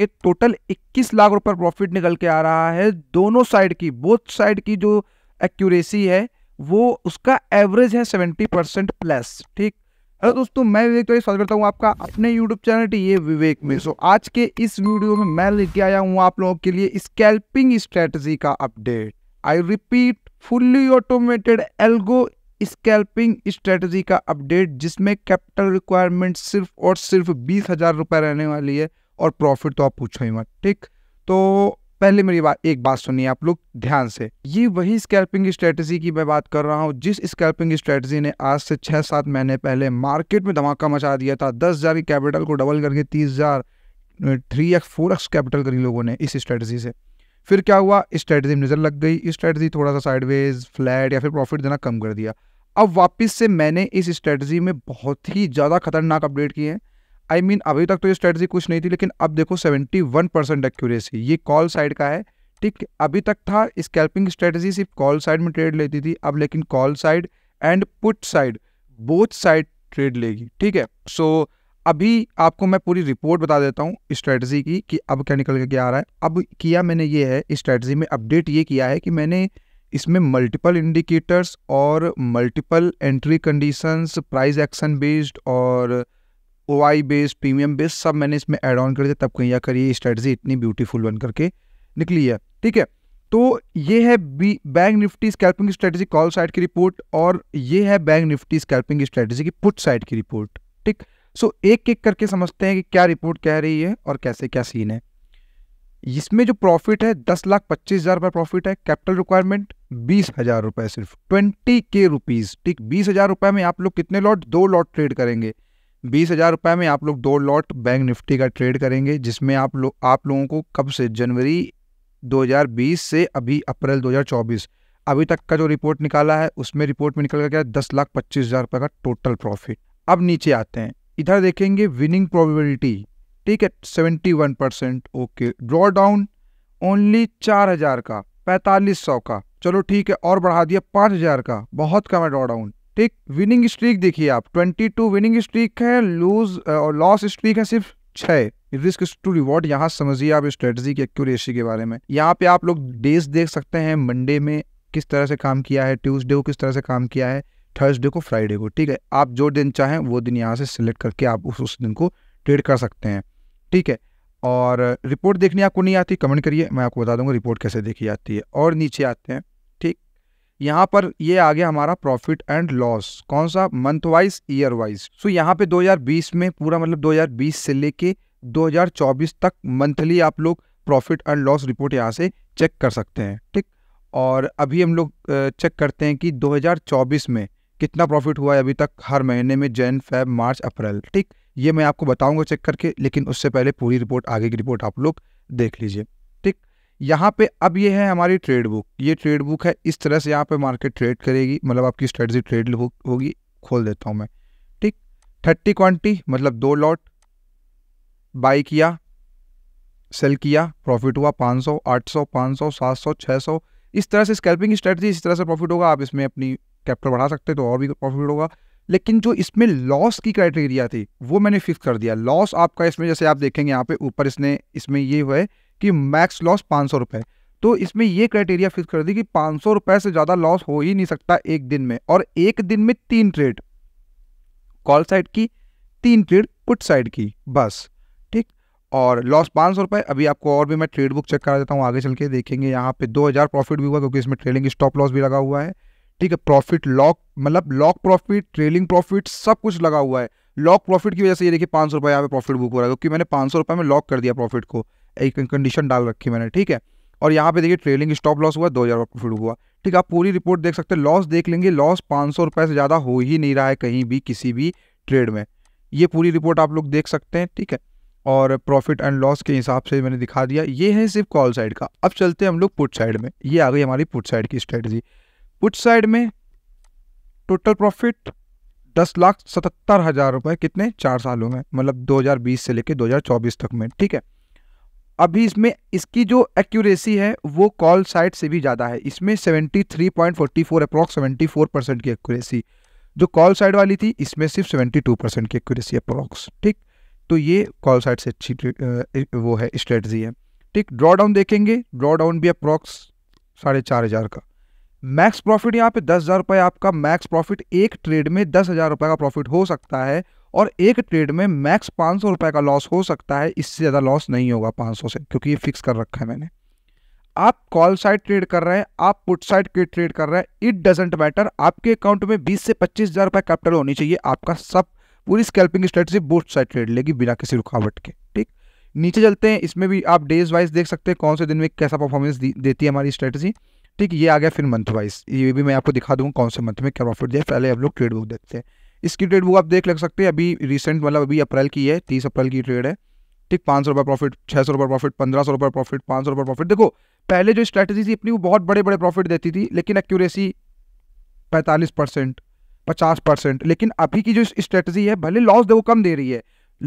ये टोटल 21 लाख रुपए प्रॉफिट निकल के आ रहा है दोनों साइड की बोथ साइड की जो एक्यूरेसी है वो उसका एवरेज है 70 परसेंट प्लस ठीक हेलो दोस्तों मैं विवेक तो स्वागत करता हूँ आपका अपने यूट्यूब चैनल टी ये विवेक में सो आज के इस वीडियो में मैं लेके आया हूँ आप लोगों के लिए स्कैल्पिंग स्ट्रेटजी का update I repeat fully automated algo scalping strategy का अपडेट जिसमें कैपिटल रिक्वायरमेंट सिर्फ और सिर्फ बीस हजार रुपये रहने वाली है और प्रॉफिट तो आप पूछो ही मत ठीक तो पहले मेरी बात एक बात सुनिए आप लोग ध्यान से ये वही स्कैल्पिंग स्ट्रेटजी की मैं बात कर रहा हूँ जिस स्कैल्पिंग स्ट्रेटजी ने आज से छः सात महीने पहले मार्केट में धमाका मचा दिया था दस हज़ार की कैपिटल को डबल करके तीस हज़ार three X four X capital करी लोगों ने इस स्ट्रेटजी से फिर क्या हुआ स्ट्रेटजी नज़र लग गई स्ट्रेटजी थोड़ा सा साइडवेज फ्लैट या फिर प्रॉफिट देना कम कर दिया अब वापस से मैंने इस स्ट्रेटजी में बहुत ही ज़्यादा खतरनाक अपडेट किए हैं आई I मीन mean, अभी तक तो ये स्ट्रेटजी कुछ नहीं थी लेकिन अब देखो 71 परसेंट एक्यूरेसी ये कॉल साइड का है ठीक अभी तक था स्कैल्पिंग स्ट्रेटजी सिर्फ कॉल साइड में ट्रेड लेती थी अब लेकिन call side and put side both side trade लेगी ठीक है सो so, अभी आपको मैं पूरी रिपोर्ट बता देता हूँ स्ट्रेटजी की कि अब क्या निकल के क्या आ रहा है अब किया मैंने ये है स्ट्रेटजी में अपडेट ये किया है कि मैंने इसमें मल्टीपल इंडिकेटर्स और multiple entry conditions price action based और O I base premium base सब मैंने इसमें एड ऑन कर दिया तब कहीं कर ये स्ट्रेटजी इतनी ब्यूटीफुल बन करके निकली है ठीक है तो ये है B bank Nifty scalping strategy call side की रिपोर्ट और ये है बैंक निफ्टी स्कैल्पिंग स्ट्रेटजी की पुट साइड की रिपोर्ट ठीक सो एक एक करके समझते हैं कि क्या रिपोर्ट कह रही है और कैसे क्या सीन है इसमें जो प्रॉफिट है दस लाख पच्चीस हज़ार रुपये प्रॉफिट है कैपिटल रिक्वायरमेंट बीस हज़ार रुपये सिर्फ ट्वेंटी के रुपीज़ ठीक बीस हज़ार रुपये में आप लोग कितने लॉट दो लॉट ट्रेड करेंगे बीस हज़ार रुपये में आप लोग दो लॉट बैंक निफ्टी का ट्रेड करेंगे जिसमें आप लोग आप लोगों को कब से जनवरी 2020 से अभी अप्रैल 2024 अभी तक का जो रिपोर्ट निकाला है उसमें रिपोर्ट में निकल कर क्या दस लाख पच्चीस हज़ार रुपये का टोटल प्रॉफिट अब नीचे आते हैं इधर देखेंगे विनिंग प्रोबेबिलिटी ठीक है seventy one percent okay draw down only चार हज़ार का पैंतालीस सौ का चलो ठीक है और बढ़ा दिया पाँच हज़ार का बहुत कम है ड्रॉ डाउन ठीक विनिंग स्ट्रीक देखिए आप 22 विनिंग स्ट्रीक है लूज और लॉस स्ट्रीक है सिर्फ छः रिस्क टू रिवॉर्ड यहाँ समझिए आप स्ट्रेटजी की एक्यूरेसी के बारे में यहाँ पे आप लोग डेज देख सकते हैं मंडे में किस तरह से काम किया है ट्यूसडे को किस तरह से काम किया है थर्सडे को फ्राइडे को ठीक है आप जो दिन चाहें वो दिन यहाँ से सिलेक्ट करके आप उस उस दिन को ट्रेड कर सकते हैं ठीक है और रिपोर्ट देखनी आपको नहीं आती कमेंट करिए मैं आपको बता दूंगा रिपोर्ट कैसे देखी जाती है और नीचे आते हैं यहाँ पर ये आ गया हमारा प्रॉफिट एंड लॉस कौन सा month wise year wise so यहाँ पे 2020 में पूरा मतलब 2020 से लेके 2024 तक मंथली आप लोग प्रॉफिट एंड लॉस रिपोर्ट यहाँ से चेक कर सकते हैं ठीक और अभी हम लोग चेक करते हैं कि 2024 में कितना प्रॉफिट हुआ है अभी तक हर महीने में जैन फैब मार्च अप्रैल ठीक ये मैं आपको बताऊंगा चेक करके लेकिन उससे पहले पूरी रिपोर्ट आगे की रिपोर्ट आप लोग देख लीजिए यहाँ पे अब ये है हमारी ट्रेड बुक ये ट्रेड बुक है इस तरह से यहाँ पे मार्केट ट्रेड करेगी मतलब आपकी स्ट्रेटजी ट्रेड बुक होगी खोल देता हूँ मैं ठीक थर्टी क्वान्टी मतलब दो लॉट बाई किया सेल किया प्रॉफिट हुआ 500, 800, 500, 700, 600 इस तरह से स्कैल्पिंग स्ट्रेटजी इस तरह से प्रॉफिट होगा आप इसमें अपनी कैपिटल बढ़ा सकते हैं तो और भी प्रॉफिट होगा लेकिन जो इसमें लॉस की क्राइटेरिया थी वो मैंने फिक्स कर दिया लॉस आपका इसमें जैसे आप देखेंगे यहाँ पे ऊपर इसने इसमें ये हुआ है कि मैक्स लॉस पाँच सौ रुपये तो इसमें ये क्राइटेरिया फिक्स कर दी कि पाँच सौ रुपये से ज़्यादा लॉस हो ही नहीं सकता एक दिन में और एक दिन में तीन ट्रेड कॉल साइड की तीन ट्रेड पुट साइड की बस ठीक और लॉस पाँच सौ रुपये अभी आपको और भी मैं ट्रेड बुक चेक करा देता हूँ आगे चल के देखेंगे यहाँ पे दो हज़ार प्रॉफिट भी हुआ क्योंकि इसमें ट्रेलिंग स्टॉप लॉस भी लगा हुआ है ठीक है प्रॉफिट लॉक मतलब लॉक प्रॉफिट ट्रेलिंग प्रॉफिट सब कुछ लगा हुआ है लॉक प्रॉफिट की वजह से ये देखिए पाँच सौ रुपये यहाँ पे प्रॉफिट बुक हो रहा है क्योंकि मैंने पाँच सौ रुपये में लॉक कर दिया प्रॉफिट को एक कंडीशन डाल रखी मैंने ठीक है और यहाँ पे देखिए ट्रेलिंग स्टॉप लॉस हुआ दो हज़ार शुरू हुआ ठीक है आप पूरी रिपोर्ट देख सकते हैं लॉस देख लेंगे लॉस पाँच सौ रुपये से ज़्यादा हो ही नहीं रहा है कहीं भी किसी भी ट्रेड में ये पूरी रिपोर्ट आप लोग देख सकते हैं ठीक है और प्रॉफिट एंड लॉस के हिसाब से मैंने दिखा दिया ये है सिर्फ कॉल साइड का अब चलते हैं हम लोग पुट साइड में ये आ गई हमारी पुट साइड की स्ट्रेटजी पुट साइड में टोटल प्रॉफिट दस लाख सतहत्तर हज़ार रुपये कितने चार सालों में मतलब 2020 से लेकर 2024 तक में ठीक है अभी इसमें इसकी जो एक्यूरेसी है वो कॉल साइड से भी ज़्यादा है इसमें 73.44 सेवेंटी फोर परसेंट की एक्यूरेसी जो कॉल साइड वाली थी इसमें सिर्फ 72 परसेंट की एक्यूरेसी अप्रॉक्स ठीक तो ये कॉल साइड से अच्छी वो है स्ट्रेटजी है ठीक ड्रॉ डाउन देखेंगे ड्रॉ डाउन भी अप्रॉक्स साढ़े चार हज़ार का मैक्स प्रॉफिट यहाँ पे दस हज़ार रुपये आपका मैक्स प्रॉफिट एक ट्रेड में दस हज़ार रुपये का प्रॉफिट हो सकता है और एक ट्रेड में मैक्स पाँच सौ रुपये का लॉस हो सकता है इससे ज़्यादा लॉस नहीं होगा पाँच सौ से क्योंकि ये फिक्स कर रखा है मैंने आप कॉल साइड ट्रेड कर रहे हैं आप पुट साइड के ट्रेड कर रहे हैं इट डजेंट मैटर आपके अकाउंट में बीस से पच्चीस हज़ार रुपये कैपिटल होनी चाहिए आपका सब पूरी scalping strategy both side trade लेगी बिना किसी रुकावट के ठीक नीचे चलते हैं इसमें भी आप डेज वाइज देख सकते हैं कौन से दिन में कैसा परफॉर्मेंस देती है हमारी स्ट्रेटजी ठीक ये आ गया फिर मंथ वाइज ये भी मैं आपको दिखा दूंगा कौन से मंथ में क्या प्रॉफिट दिया पहले आप लोग ट्रेड बुक देखते हैं इसकी ट्रेड वो आप देख लग सकते हैं अभी रिसेंट मतलब अभी अप्रैल की है तीस अप्रैल की ट्रेड है ठीक पाँच सौ रुपये प्रॉफिट छः सौ रुपये प्रॉफिट पंद्रह सौ रुपये प्रॉफिट पाँच सौ रुपये प्रॉफिट देखो पहले जो स्ट्रैटेजी थी अपनी वो बहुत बड़े बड़े प्रॉफिट देती थी लेकिन एक्यूरेसी पैंतालीस परसेंट पचास परसेंट लेकिन अभी की जो स्ट्रैटेजी है भले लॉस दे वो कम दे रही है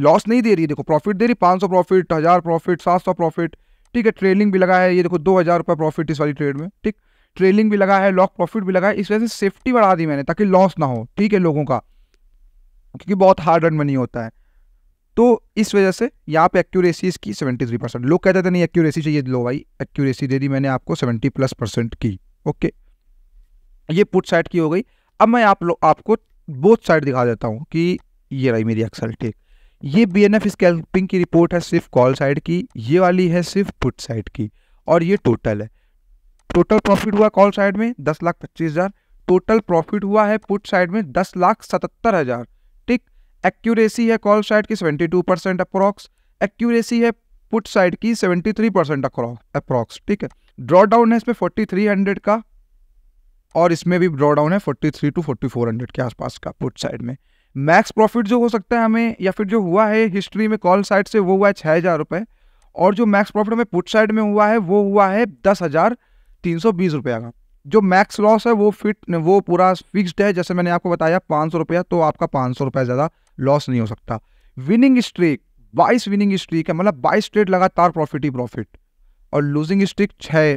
लॉस नहीं दे रही है देखो प्रॉफिट दे रही पाँच सौ प्रॉफिट हज़ार प्रॉफिट सात सौ प्रॉफिट ठीक है ट्रेलिंग भी लगा है ये देखो दो हज़ार रुपये प्रॉफिट इस वाली ट्रेड में ठीक ट्रेलिंग भी लगा है लॉक प्रॉफिट भी लगा है इस वजह से सेफ्टी बढ़ा दी मैंने ताकि लॉस ना हो ठीक है लोगों का क्योंकि बहुत हार्ड रन मनी होता है तो इस वजह से यहाँ पे एक्यूरेसी इसकी 73 परसेंट लोग कहते थे नहीं एक्यूरेसी चाहिए तो लो भाई एक्यूरेसी दे दी मैंने आपको 70 प्लस परसेंट की ओके ये पुट साइड की हो गई अब मैं आप लोग आपको बोथ साइड दिखा देता हूँ कि ये रही मेरी एक्सल टेक ये बी एन एफ स्कैल्पिंग की रिपोर्ट है सिर्फ कॉल साइड की ये वाली है सिर्फ पुट साइड की और ये टोटल है टोटल प्रॉफिट हुआ कॉल साइड में दस लाख पच्चीस हज़ार टोटल प्रॉफिट हुआ है पुट साइड में दस लाख सतहत्तर हज़ार ठीक एक्यूरेसी है कॉल साइड की 72 परसेंट अप्रॉक्स एक्यूरेसी है पुट साइड की 73 परसेंट अप्रॉक्स ठीक है ड्रॉ डाउन है इसमें 4300 का और इसमें भी ड्रॉ डाउन है 43 टू 4400 के आसपास का पुट साइड में मैक्स प्रॉफिट जो हो सकता है हमें या फिर जो हुआ है हिस्ट्री में कॉल साइड से वो हुआ है छः हज़ार रुपये और जो मैक्स प्रॉफिट हमें पुट साइड में हुआ है वो हुआ है दस हज़ार तीन सौ बीस रुपये का जो मैक्स लॉस है वो फिट वो पूरा फिक्स्ड है जैसे मैंने आपको बताया पाँच सौ रुपया तो आपका पाँच सौ रुपया ज़्यादा लॉस नहीं हो सकता विनिंग स्ट्रीक बाईस विनिंग स्ट्रीक है मतलब बाईस स्ट्रेट लगातार प्रॉफिट ही प्रॉफिट और लूजिंग स्ट्रीक छः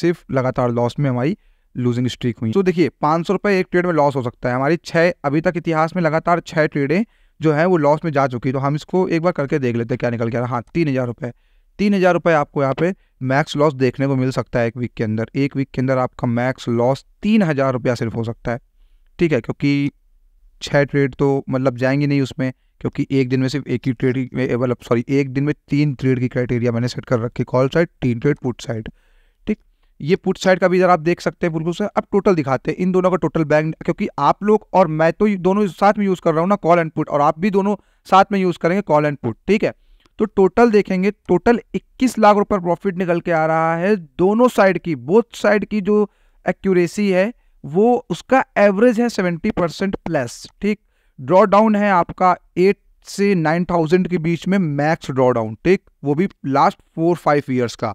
सिर्फ लगातार लॉस में हमारी लूजिंग स्ट्रीक हुई तो देखिए पाँच सौ रुपये एक ट्रेड में लॉस हो सकता है हमारी छः अभी तक इतिहास में लगातार छः ट्रेडें जो है वो लॉस में जा चुकी तो हम इसको एक बार करके देख लेते हैं क्या निकल गया हाँ तीन हज़ार रुपये तीन हज़ार रुपये आपको यहाँ पे मैक्स लॉस देखने को मिल सकता है एक वीक के अंदर एक वीक के अंदर आपका मैक्स लॉस तीन हज़ार रुपया सिर्फ हो सकता है ठीक है क्योंकि छः ट्रेड तो मतलब जाएंगे नहीं उसमें क्योंकि एक दिन में सिर्फ एक ही ट्रेड मतलब सॉरी एक दिन में तीन ट्रेड की क्राइटेरिया मैंने सेट कर रखी कॉल साइड तीन ट्रेड पुट साइड ठीक ये पुट साइड का भी इधर आप देख सकते हैं बिल्कुल से अब टोटल दिखाते हैं इन दोनों का टोटल बैंक क्योंकि आप लोग और मैं तो दोनों साथ में यूज़ कर रहा हूँ ना कॉल एंड पुट और आप भी दोनों साथ में यूज़ करेंगे कॉल एंड पुट ठीक है तो टोटल देखेंगे टोटल 21 लाख रुपए प्रॉफिट निकल के आ रहा है दोनों साइड की बोथ साइड की जो एक्यूरेसी है वो उसका एवरेज है 70 परसेंट प्लस ठीक ड्रॉ डाउन है आपका एट से नाइन थाउजेंड के बीच में मैक्स ड्रॉ डाउन ठीक वो भी लास्ट फोर फाइव ईयर्स का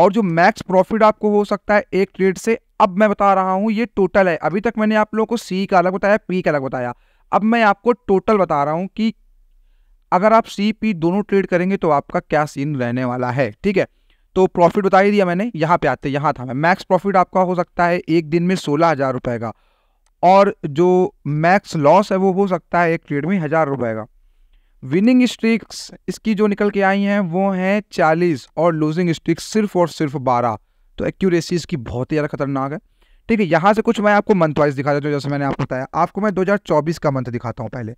और जो मैक्स प्रॉफिट आपको हो सकता है एक ट्रेड से अब मैं बता रहा हूँ ये टोटल है अभी तक मैंने आप लोगों को सी का अलग बताया पी का अलग बताया अब मैं आपको टोटल बता रहा हूँ कि अगर आप सी पी दोनों ट्रेड करेंगे तो आपका क्या सीन रहने वाला है ठीक है तो प्रॉफिट बता ही दिया मैंने यहाँ पे आते यहाँ था मैं मैक्स प्रॉफिट आपका हो सकता है एक दिन में सोलह हज़ार रुपए का और जो मैक्स लॉस है वो हो सकता है एक ट्रेड में हज़ार रुपए का विनिंग स्ट्रिक्स इसकी जो निकल के आई हैं वो हैं चालीस और लूजिंग स्ट्रिक्स सिर्फ और सिर्फ बारह तो एक्यूरेसी इसकी बहुत ही ज़्यादा खतरनाक है ठीक है यहाँ से कुछ मैं आपको मंथ वाइज दिखा देता हूँ जैसे मैंने आपको बताया आपको मैं 2024 का मंथ दिखाता हूँ पहले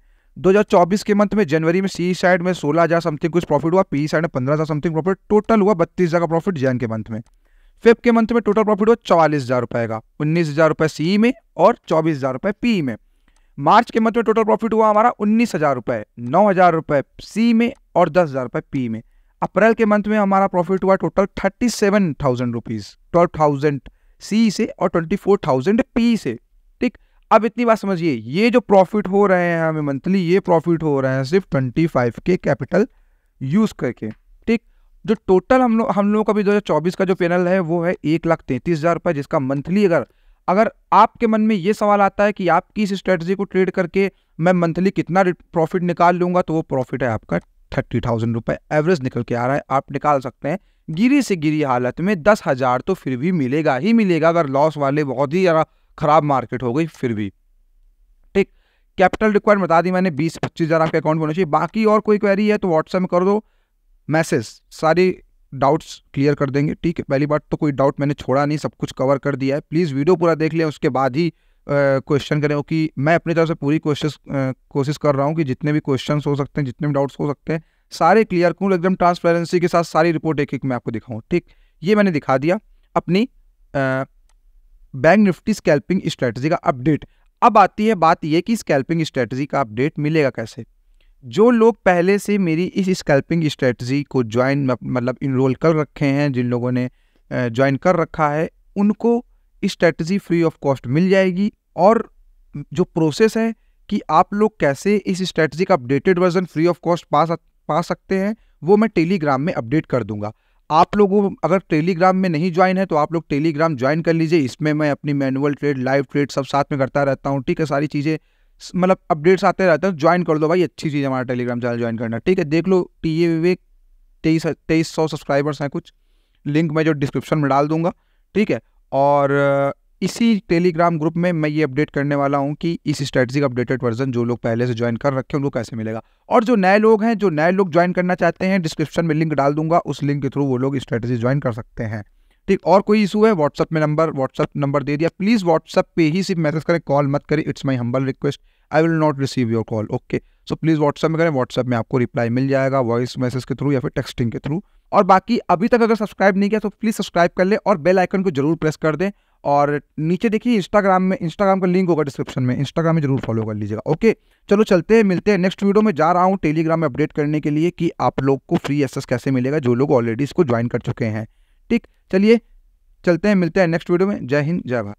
2024 के मंथ में जनवरी में सी साइड में सोलह हज़ार समथिंग कुछ प्रॉफिट हुआ पी साइड में पंद्रह हज़ार समथिंग प्रॉफिट टोटल हुआ बत्तीस हज़ार का प्रॉफिट जैन के मंथ में फिफ्थ के मंथ में टोटल प्रॉफिट हुआ चालीस हज़ार रुपए का उन्नीस हज़ार रुपए सी में और चौबीस हज़ार रुपए पी में मार्च के मंथ में टोटल प्रॉफिट हुआ हमारा उन्नीस हज़ार रुपए नौ हज़ार रुपए सी में और दस हज़ार रुपए पी में अप्रैल के मंथ में हमारा प्रॉफिट हुआ total thirty seven thousand rupees twelve thousand सी से और ट्वेंटी फोर थाउजेंड पी से अब इतनी बात समझिए ये जो प्रॉफिट हो रहे हैं हमें मंथली ये प्रॉफिट हो रहे हैं सिर्फ ट्वेंटी फाइव के कैपिटल यूज़ करके ठीक जो टोटल हम लोग हम लोगों का भी चौबीस का जो पैनल है वो है एक लाख तैंतीस हज़ार रुपये जिसका मंथली अगर अगर आपके मन में ये सवाल आता है कि आपकी इस स्ट्रेटजी को ट्रेड करके मैं मंथली कितना प्रॉफिट निकाल लूंगा तो वो प्रॉफिट है आपका थर्टी थाउजेंड रुपये एवरेज निकल के आ रहा है आप निकाल सकते हैं गिरी से गिरी हालत में दस हज़ार तो फिर भी मिलेगा ही मिलेगा अगर लॉस वाले बहुत ही ज़्यादा खराब मार्केट हो गई फिर भी ठीक कैपिटल रिक्वायर बता दी मैंने बीस पच्चीस हज़ार आपके अकाउंट में होना चाहिए बाकी और कोई क्वेरी है तो व्हाट्सएप में कर दो मैसेज सारी डाउट्स क्लियर कर देंगे ठीक है पहली बार तो कोई डाउट मैंने छोड़ा नहीं सब कुछ कवर कर दिया है प्लीज़ वीडियो पूरा देख लें उसके बाद ही क्वेश्चन करें कि मैं अपनी तरफ से पूरी कोशिश कोशिश कर रहा हूँ कि जितने भी क्वेश्चन हो सकते हैं जितने भी डाउट्स हो सकते हैं सारे क्लियर करूँ एकदम ट्रांसपेरेंसी के साथ सारी रिपोर्ट एक एक मैं आपको दिखाऊँ ठीक ये मैंने दिखा दिया अपनी बैंक निफ्टी स्कैल्पिंग स्ट्रैटेजी का अपडेट अब आती है बात यह कि स्कैल्पिंग स्ट्रैटेजी का अपडेट मिलेगा कैसे जो लोग पहले से मेरी इस स्कैल्पिंग स्ट्रैटेजी को ज्वाइन मतलब इनरोल कर रखे हैं जिन लोगों ने ज्वाइन कर रखा है उनको स्ट्रैटेजी फ्री ऑफ कॉस्ट मिल जाएगी और जो प्रोसेस है कि आप लोग कैसे इस स्ट्रैटेजी का updated version free of cost पा सक पा सकते हैं वो मैं टेलीग्राम में अपडेट कर दूंगा आप लोगों अगर टेलीग्राम में नहीं ज्वाइन है तो आप लोग टेलीग्राम ज्वाइन कर लीजिए इसमें मैं अपनी मैनुअल ट्रेड लाइव ट्रेड सब साथ में करता रहता हूँ ठीक है सारी चीज़ें मतलब अपडेट्स आते रहते हैं ज्वाइन कर दो भाई अच्छी चीज़ हमारा टेलीग्राम चैनल ज्वाइन करना ठीक है देख लो टी ए विवेक तेईस तेईस सौ सब्सक्राइबर्स हैं कुछ लिंक मैं जो डिस्क्रिप्शन में डाल दूंगा ठीक है और इसी टेलीग्राम ग्रुप में मैं ये अपडेट करने वाला हूँ कि इस स्ट्रेटजी का अपडेटेड वर्जन जो लोग पहले से ज्वाइन कर रखे हैं उनको कैसे मिलेगा और जो नए लोग हैं जो नए लोग ज्वाइन करना चाहते हैं डिस्क्रिप्शन में लिंक डाल दूंगा उस लिंक के थ्रू वो लोग स्ट्रेटजी ज्वाइन कर सकते हैं ठीक और कोई इशू है व्हाट्सअप में नंबर व्हाट्सअप नंबर दे दिया प्लीज़ व्हाट्सअप पे ही सिर्फ मैसेज करें कॉल मत करें it's my humble request I will not receive your call okay so please WhatsApp में करें व्हाट्सअप में आपको रिप्लाई मिल जाएगा वॉइस मैसेज के थ्रू या फिर टेक्सटिंग के थ्रू और बाकी अभी तक अगर सब्सक्राइब नहीं किया तो प्लीज़ सब्सक्राइब कर लें और बेल आइकन को जरूर प्रेस कर दें और नीचे देखिए इंस्टाग्राम में इंस्टाग्राम का लिंक होगा डिस्क्रिप्शन में इंस्टाग्राम में जरूर फॉलो कर लीजिएगा ओके चलो चलते हैं मिलते हैं नेक्स्ट वीडियो में जा रहा हूँ टेलीग्राम में अपडेट करने के लिए कि आप लोग को फ्री एक्सेस कैसे मिलेगा जो लोग ऑलरेडी इसको ज्वाइन कर चुके हैं ठीक चलिए चलते हैं मिलते हैं नेक्स्ट वीडियो में जय हिंद जय भारत